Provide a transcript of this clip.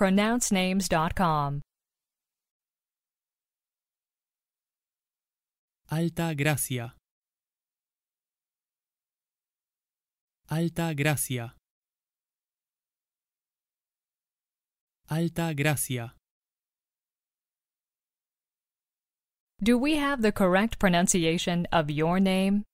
pronouncenames.com. Alta Gracia. Alta Gracia. Alta Gracia. Do we have the correct pronunciation of your name?